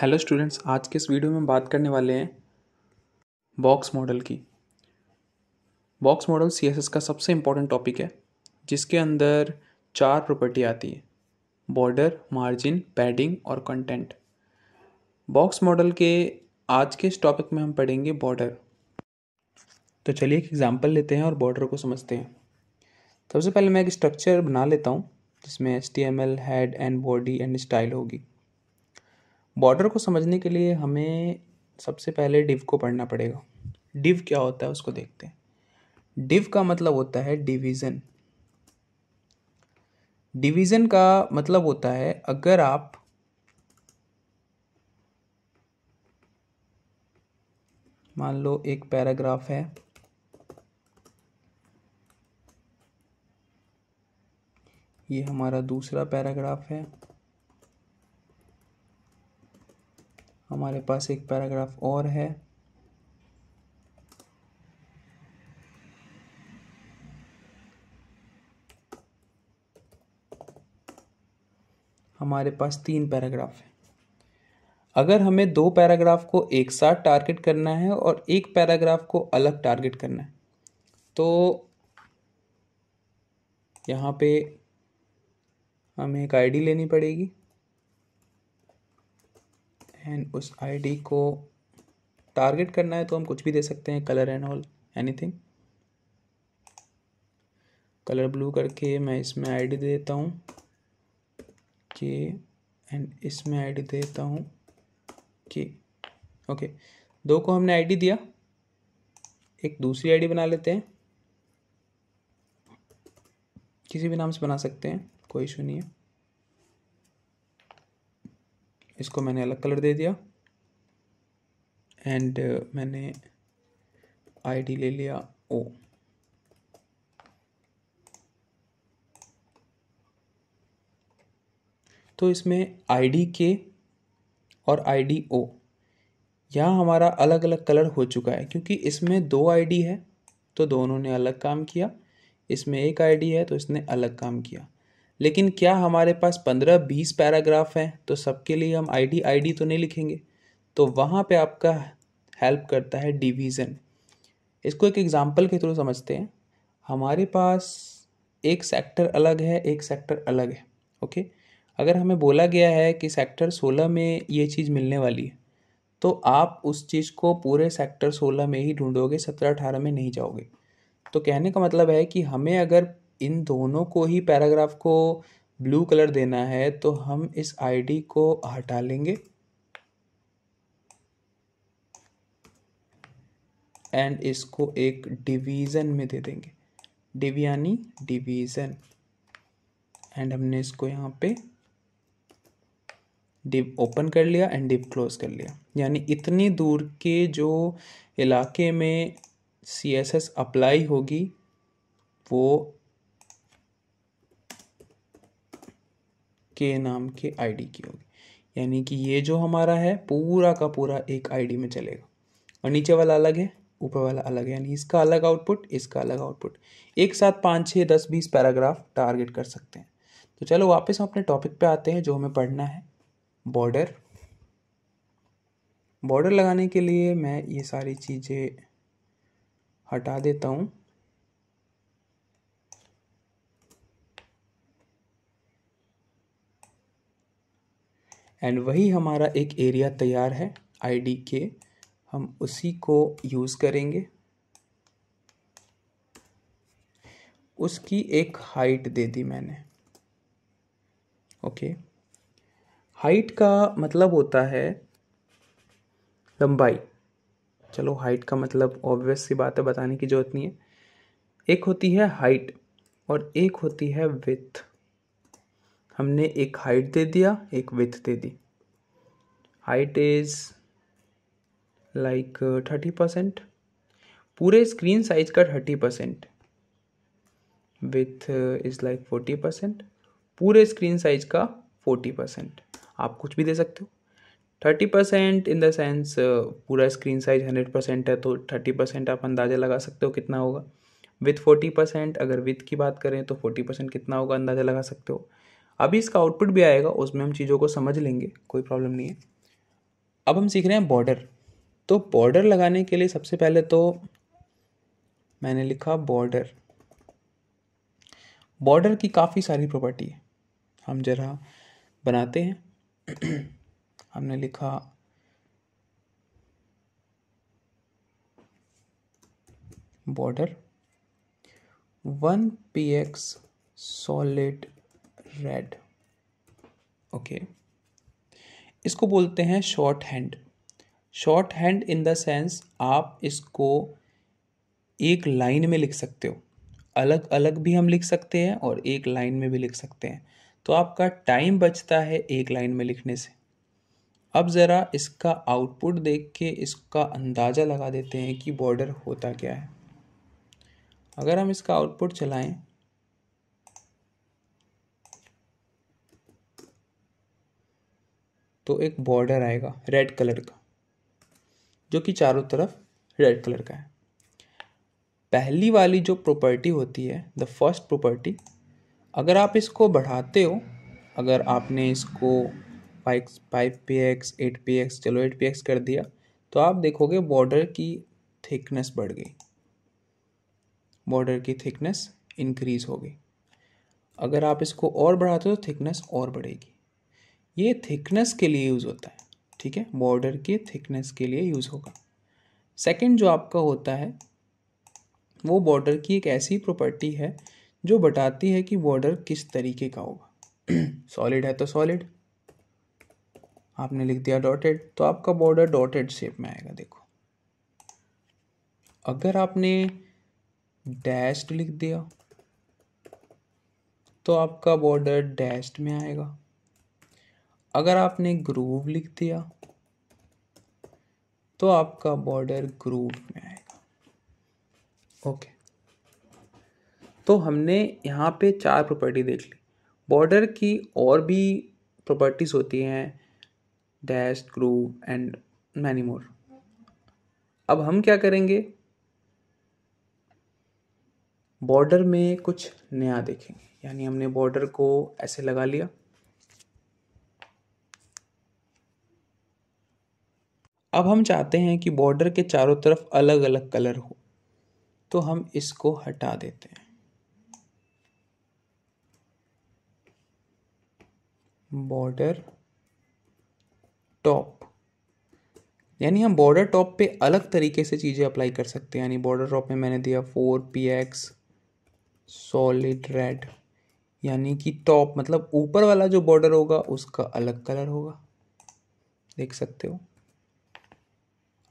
hello students आज के इस वीडियो में बात करने वाले हैं बॉक्स मॉडल की बॉक्स मॉडल सीएसएस का सबसे इम्पोर्टेंट टॉपिक है जिसके अंदर चार प्रॉपर्टी आती है बॉर्डर मार्जिन पैडिंग और कंटेंट बॉक्स मॉडल के आज के इस टॉपिक में हम पढ़ेंगे बॉर्डर तो चलिए एक एग्जाम्पल लेते हैं और बॉर्डर को समझते हैं सबसे पहले मैं एक स्ट्रक्चर बना लेता हूँ जिसमें H T M L head and body and style होगी बॉर्डर को समझने के लिए हमें सबसे पहले डिव को पढ़ना पड़ेगा डिव क्या होता है उसको देखते हैं डिव का मतलब होता है डिवीज़न डिवीज़न का मतलब होता है अगर आप मान लो एक पैराग्राफ है ये हमारा दूसरा पैराग्राफ है हमारे पास एक पैराग्राफ और है हमारे पास तीन पैराग्राफ है अगर हमें दो पैराग्राफ को एक साथ टारगेट करना है और एक पैराग्राफ को अलग टारगेट करना है तो यहाँ पे हमें एक आईडी लेनी पड़ेगी एंड उस आईडी को टारगेट करना है तो हम कुछ भी दे सकते हैं colour and all anything colour blue करके मैं इसमें आईडी दे देता हूँ के एंड इसमें आईडी दे देता हूँ के ओके दो को हमने आईडी दिया एक दूसरी आईडी बना लेते हैं किसी भी नाम से बना सकते हैं कोई इशू नहीं है इसको मैंने अलग कलर दे दिया एंड uh, मैंने आईडी ले लिया ओ तो इसमें आई डी के और आई डी ओ यहाँ हमारा अलग अलग कलर हो चुका है क्योंकि इसमें दो आई डी है तो दोनों ने अलग काम किया इसमें एक आई डी है तो इसने अलग काम किया लेकिन क्या हमारे पास पंद्रह बीस पैराग्राफ हैं तो सबके लिए हम आईडी आईडी तो नहीं लिखेंगे तो वहाँ पे आपका हेल्प करता है डिवीज़न इसको एक एग्ज़ाम्पल के थ्रू समझते हैं हमारे पास एक सेक्टर अलग है एक सेक्टर अलग है ओके अगर हमें बोला गया है कि सेक्टर सोलह में ये चीज़ मिलने वाली है तो आप उस चीज़ को पूरे सेक्टर सोलह में ही ढूंढोगे सत्रह अठारह में नहीं जाओगे तो कहने का मतलब है कि हमें अगर इन दोनों को ही पैराग्राफ को ब्लू कलर देना है तो हम इस आईडी को हटा लेंगे एंड इसको एक डिवीज़न में दे देंगे डिव यानी डिवीज़न एंड हमने इसको यहाँ पे डिप ओपन कर लिया एंड डिप क्लोज कर लिया यानी इतनी दूर के जो इलाके में सी एस एस अप्लाई होगी वो के नाम के आईडी की होगी यानी कि ये जो हमारा है पूरा का पूरा एक आईडी में चलेगा और नीचे वाला अलग है ऊपर वाला अलग है यानी इसका अलग आउटपुट इसका अलग आउटपुट एक साथ पाँच छः दस बीस पैराग्राफ टारगेट कर सकते हैं तो चलो वापस हम अपने टॉपिक पे आते हैं जो हमें पढ़ना है बॉर्डर बॉर्डर लगाने के लिए मैं ये सारी चीज़ें हटा देता हूँ एंड वही हमारा एक एरिया तैयार है आई डी के हम उसी को यूज़ करेंगे उसकी एक हाइट दे दी मैंने ओके हाइट का मतलब होता है लंबाई चलो हाइट का मतलब ऑब्वियस सी बात है बताने की जरूरत नहीं है एक होती है हाइट और एक होती है विथ हमने एक हाइट दे दिया एक विथ दे दी height is like thirty percent पूरे स्क्रीन साइज का thirty percent width is like forty percent पूरे स्क्रीन साइज का फोर्टी परसेंट आप कुछ भी दे सकते हो thirty percent in the sense पूरा स्क्रीन साइज हंड्रेड परसेंट है तो थर्टी परसेंट आप अंदाज़ा लगा सकते हो कितना होगा विथ फोर्टी परसेंट अगर विथ की बात करें तो फोर्टी परसेंट कितना होगा अंदाज़ा लगा सकते हो अभी इसका आउटपुट भी आएगा उसमें हम चीज़ों को समझ लेंगे कोई प्रॉब्लम नहीं है अब हम सीख रहे हैं बॉर्डर तो बॉर्डर लगाने के लिए सबसे पहले तो मैंने लिखा बॉर्डर बॉर्डर की काफ़ी सारी प्रॉपर्टी है हम जरा बनाते हैं हमने लिखा border one P X solid red okay इसको बोलते हैं shorthand shorthand in the sense आप इसको एक लाइन में लिख सकते हो अलग अलग भी हम लिख सकते हैं और एक लाइन में भी लिख सकते हैं तो आपका टाइम बचता है एक लाइन में लिखने से अब ज़रा इसका आउटपुट देख के इसका अंदाज़ा लगा देते हैं कि बॉर्डर होता क्या है अगर हम इसका आउटपुट चलाएं तो एक बॉर्डर आएगा रेड कलर का जो कि चारों तरफ रेड कलर का है पहली वाली जो प्रॉपर्टी होती है द फर्स्ट प्रॉपर्टी अगर आप इसको बढ़ाते हो अगर आपने इसको फाइक्स five P X eight P X चलो एट पी एक्स कर दिया तो आप देखोगे बॉर्डर की थिकनेस बढ़ गई बॉर्डर की थिकनेस इंक्रीज हो गई अगर आप इसको और बढ़ाते हो तो थिकनेस और बढ़ेगी ये थिकनेस के लिए यूज़ होता है ठीक है बॉर्डर के थिकनेस के लिए यूज़ होगा सेकंड जो आपका होता है वो बॉर्डर की एक ऐसी प्रॉपर्टी है जो बताती है कि बॉर्डर किस तरीके का होगा सॉलिड है तो सॉलिड आपने लिख दिया डॉटेड तो आपका बॉर्डर डॉटेड शेप में आएगा देखो अगर आपने डैश्ड लिख दिया तो आपका बॉर्डर डैश्ड में आएगा अगर आपने ग्रूव लिख दिया तो आपका बॉर्डर ग्रूव में आएगा ओके तो हमने यहाँ पे चार प्रॉपर्टी देख ली बॉर्डर की और भी प्रॉपर्टीज़ होती हैं dash groove and many more अब हम क्या करेंगे बॉर्डर में कुछ नया देखेंगे यानी हमने बॉर्डर को ऐसे लगा लिया अब हम चाहते हैं कि बॉर्डर के चारों तरफ अलग अलग कलर हो तो हम इसको हटा देते हैं बॉर्डर टॉप यानी हम बॉर्डर टॉप पे अलग तरीके से चीज़ें अप्लाई कर सकते हैं यानी बॉर्डर टॉप में मैंने दिया four P X solid red यानी कि टॉप मतलब ऊपर वाला जो बॉर्डर होगा उसका अलग कलर होगा देख सकते हो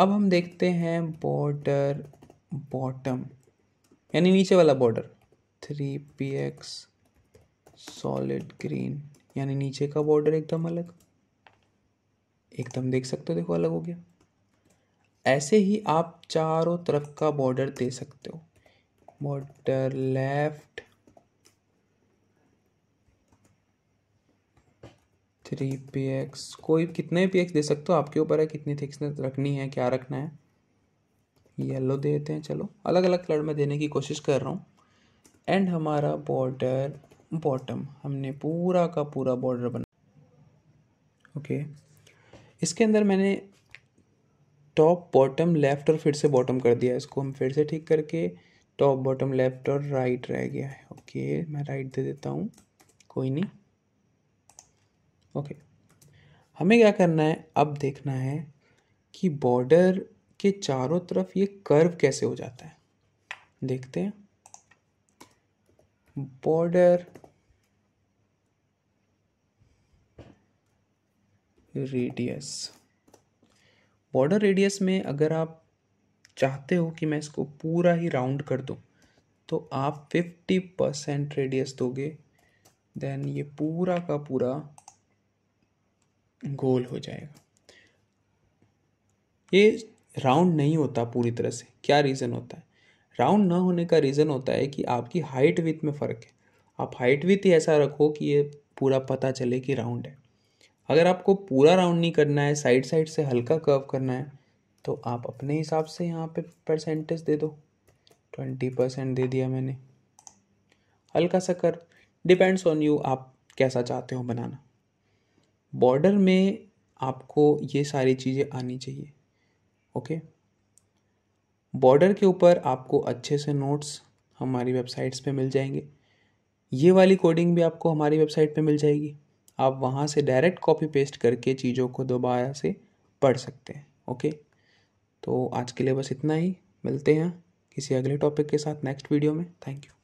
अब हम देखते हैं बॉर्डर बॉटम यानी नीचे वाला border three P X solid green यानी नीचे का बॉर्डर एकदम अलग एकदम देख सकते हो देखो अलग हो गया ऐसे ही आप चारों तरफ का बॉर्डर दे सकते हो border left three P X कोई कितने पी एक्स दे सकते हो आपके ऊपर है कितनी थिक्सनेस रखनी है क्या रखना है येलो दे देते हैं चलो अलग अलग कलर में देने की कोशिश कर रहा हूँ एंड हमारा बॉर्डर बॉटम हमने पूरा का पूरा बॉर्डर बना ओके इसके अंदर मैंने टॉप बॉटम लेफ़्ट और फिर से बॉटम कर दिया इसको हम फिर से ठीक करके टॉप बॉटम लेफ़्ट और राइट रह गया है ओके मैं राइट दे देता हूँ कोई नहीं ओके हमें क्या करना है अब देखना है कि बॉर्डर के चारों तरफ ये कर्व कैसे हो जाता है देखते हैं बॉर्डर रेडियस बॉर्डर रेडियस में अगर आप चाहते हो कि मैं इसको पूरा ही राउंड कर दूँ तो आप फिफ्टी परसेंट रेडियस दोगे देन ये पूरा का पूरा गोल हो जाएगा ये राउंड नहीं होता पूरी तरह से क्या रीज़न होता है राउंड ना होने का रीज़न होता है कि आपकी हाइट विथ में फ़र्क है आप हाइट विथ ही ऐसा रखो कि ये पूरा पता चले कि राउंड है अगर आपको पूरा राउंड नहीं करना है साइड साइड से हल्का कर्व करना है तो आप अपने हिसाब से यहाँ पे परसेंटेज दे दो ट्वेंटी परसेंट दे दिया मैंने हल्का सा कर डिपेंड्स ऑन यू आप कैसा चाहते हो बनाना बॉर्डर में आपको ये सारी चीज़ें आनी चाहिए ओके बॉर्डर के ऊपर आपको अच्छे से नोट्स हमारी वेबसाइट्स पे मिल जाएंगे ये वाली कोडिंग भी आपको हमारी वेबसाइट पे मिल जाएगी आप वहाँ से डायरेक्ट कॉपी पेस्ट करके चीज़ों को दोबारा से पढ़ सकते हैं ओके तो आज के लिए बस इतना ही मिलते हैं किसी अगले टॉपिक के साथ नेक्स्ट वीडियो में थैंक यू